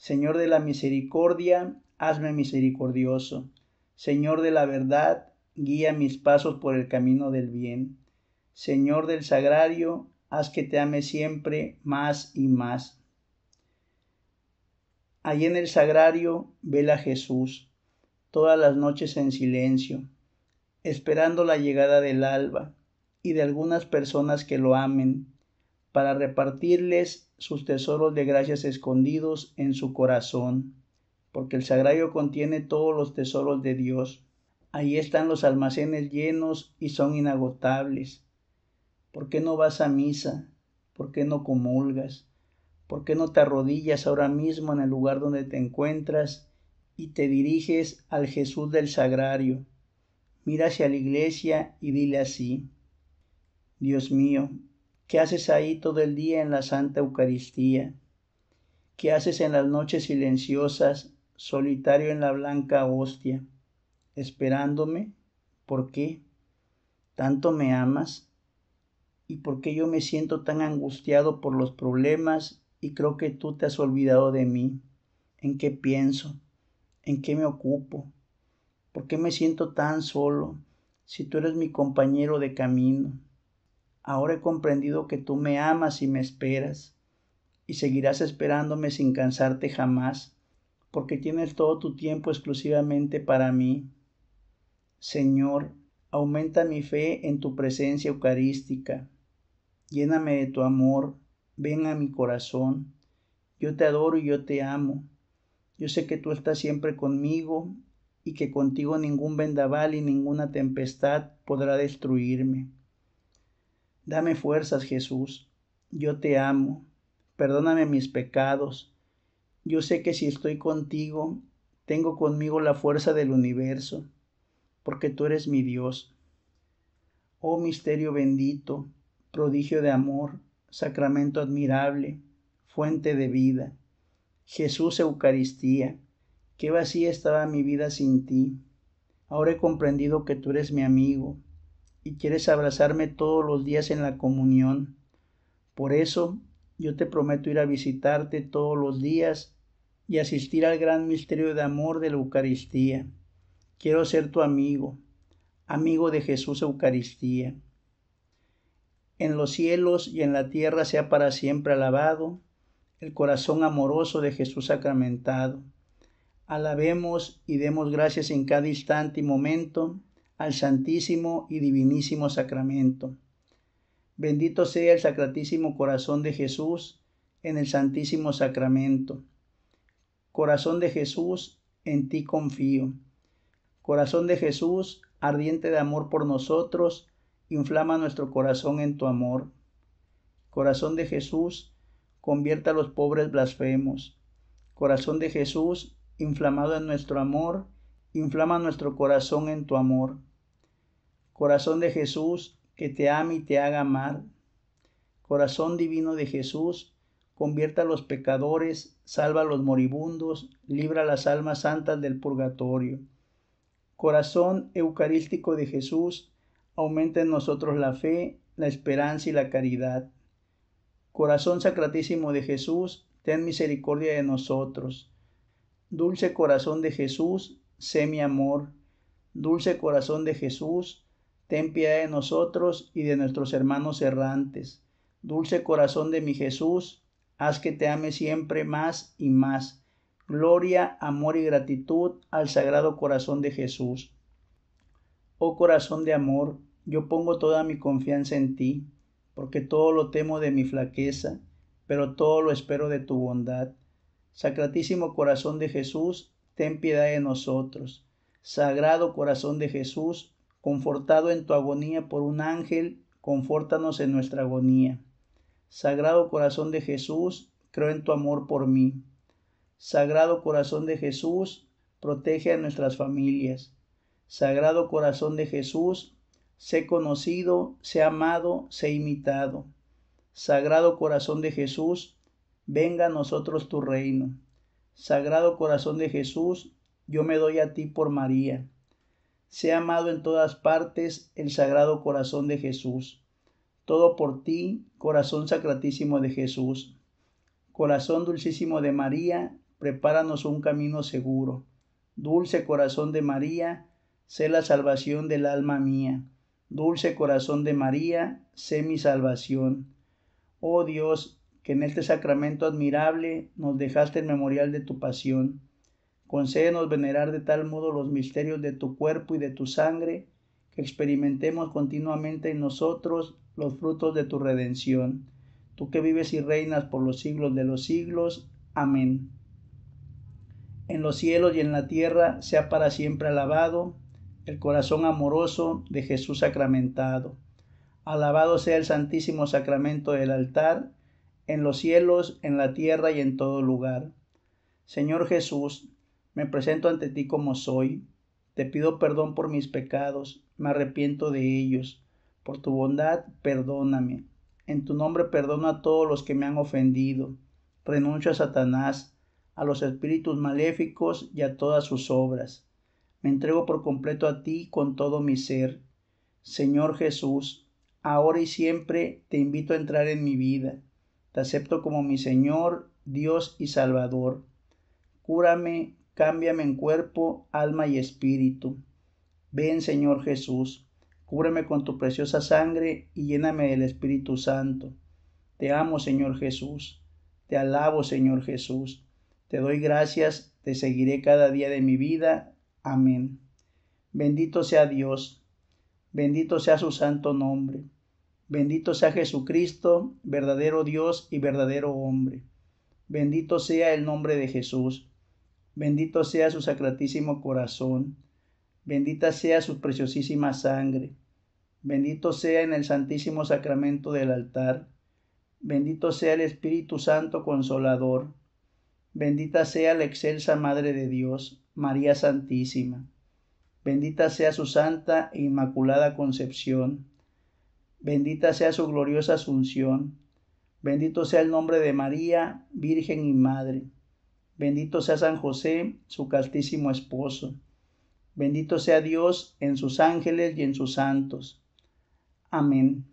Señor de la misericordia, hazme misericordioso. Señor de la verdad, guía mis pasos por el camino del bien. Señor del sagrario, haz que te ame siempre más y más. Allí en el sagrario vela Jesús, todas las noches en silencio, esperando la llegada del alba y de algunas personas que lo amen, para repartirles sus tesoros de gracias escondidos en su corazón, porque el sagrario contiene todos los tesoros de Dios. Ahí están los almacenes llenos y son inagotables. ¿Por qué no vas a misa? ¿Por qué no comulgas? ¿Por qué no te arrodillas ahora mismo en el lugar donde te encuentras y te diriges al Jesús del Sagrario? Mira hacia la iglesia y dile así, Dios mío, ¿Qué haces ahí todo el día en la Santa Eucaristía? ¿Qué haces en las noches silenciosas, solitario en la blanca hostia? ¿Esperándome? ¿Por qué? ¿Tanto me amas? ¿Y por qué yo me siento tan angustiado por los problemas y creo que tú te has olvidado de mí? ¿En qué pienso? ¿En qué me ocupo? ¿Por qué me siento tan solo si tú eres mi compañero de camino? ahora he comprendido que tú me amas y me esperas, y seguirás esperándome sin cansarte jamás, porque tienes todo tu tiempo exclusivamente para mí. Señor, aumenta mi fe en tu presencia eucarística, lléname de tu amor, ven a mi corazón, yo te adoro y yo te amo. Yo sé que tú estás siempre conmigo y que contigo ningún vendaval y ninguna tempestad podrá destruirme. Dame fuerzas, Jesús. Yo te amo. Perdóname mis pecados. Yo sé que si estoy contigo, tengo conmigo la fuerza del universo, porque tú eres mi Dios. Oh misterio bendito, prodigio de amor, sacramento admirable, fuente de vida. Jesús Eucaristía, qué vacía estaba mi vida sin ti. Ahora he comprendido que tú eres mi amigo, y quieres abrazarme todos los días en la comunión. Por eso yo te prometo ir a visitarte todos los días y asistir al gran misterio de amor de la Eucaristía. Quiero ser tu amigo, amigo de Jesús Eucaristía. En los cielos y en la tierra sea para siempre alabado el corazón amoroso de Jesús sacramentado. Alabemos y demos gracias en cada instante y momento al Santísimo y Divinísimo Sacramento. Bendito sea el Sacratísimo Corazón de Jesús en el Santísimo Sacramento. Corazón de Jesús, en ti confío. Corazón de Jesús, ardiente de amor por nosotros, inflama nuestro corazón en tu amor. Corazón de Jesús, convierta a los pobres blasfemos. Corazón de Jesús, inflamado en nuestro amor, inflama nuestro corazón en tu amor. Corazón de Jesús, que te ame y te haga amar. Corazón divino de Jesús, convierta a los pecadores, salva a los moribundos, libra a las almas santas del purgatorio. Corazón Eucarístico de Jesús, aumenta en nosotros la fe, la esperanza y la caridad. Corazón Sacratísimo de Jesús, ten misericordia de nosotros. Dulce Corazón de Jesús, sé mi amor. Dulce Corazón de Jesús, ten piedad de nosotros y de nuestros hermanos errantes. Dulce corazón de mi Jesús, haz que te ame siempre más y más. Gloria, amor y gratitud al Sagrado Corazón de Jesús. Oh corazón de amor, yo pongo toda mi confianza en ti, porque todo lo temo de mi flaqueza, pero todo lo espero de tu bondad. Sacratísimo corazón de Jesús, ten piedad de nosotros. Sagrado corazón de Jesús, confortado en tu agonía por un ángel, confórtanos en nuestra agonía. Sagrado Corazón de Jesús, creo en tu amor por mí. Sagrado Corazón de Jesús, protege a nuestras familias. Sagrado Corazón de Jesús, sé conocido, sé amado, sé imitado. Sagrado Corazón de Jesús, venga a nosotros tu reino. Sagrado Corazón de Jesús, yo me doy a ti por María sea amado en todas partes el sagrado corazón de Jesús. Todo por ti, corazón sacratísimo de Jesús. Corazón dulcísimo de María, prepáranos un camino seguro. Dulce corazón de María, sé la salvación del alma mía. Dulce corazón de María, sé mi salvación. Oh Dios, que en este sacramento admirable nos dejaste el memorial de tu pasión Concédenos venerar de tal modo los misterios de tu cuerpo y de tu sangre, que experimentemos continuamente en nosotros los frutos de tu redención. Tú que vives y reinas por los siglos de los siglos. Amén. En los cielos y en la tierra sea para siempre alabado el corazón amoroso de Jesús sacramentado. Alabado sea el santísimo sacramento del altar, en los cielos, en la tierra y en todo lugar. Señor Jesús, me presento ante ti como soy. Te pido perdón por mis pecados, me arrepiento de ellos. Por tu bondad, perdóname. En tu nombre perdono a todos los que me han ofendido. Renuncio a Satanás, a los espíritus maléficos y a todas sus obras. Me entrego por completo a ti con todo mi ser. Señor Jesús, ahora y siempre te invito a entrar en mi vida. Te acepto como mi Señor, Dios y Salvador. Cúrame, cámbiame en cuerpo, alma y espíritu. Ven, Señor Jesús, cúbreme con tu preciosa sangre y lléname del Espíritu Santo. Te amo, Señor Jesús. Te alabo, Señor Jesús. Te doy gracias, te seguiré cada día de mi vida. Amén. Bendito sea Dios, bendito sea su santo nombre, bendito sea Jesucristo, verdadero Dios y verdadero hombre. Bendito sea el nombre de Jesús, Bendito sea su sacratísimo corazón. Bendita sea su preciosísima sangre. Bendito sea en el santísimo sacramento del altar. Bendito sea el Espíritu Santo Consolador. Bendita sea la excelsa Madre de Dios, María Santísima. Bendita sea su santa e inmaculada concepción. Bendita sea su gloriosa asunción. Bendito sea el nombre de María, Virgen y Madre. Bendito sea San José, su castísimo esposo. Bendito sea Dios en sus ángeles y en sus santos. Amén.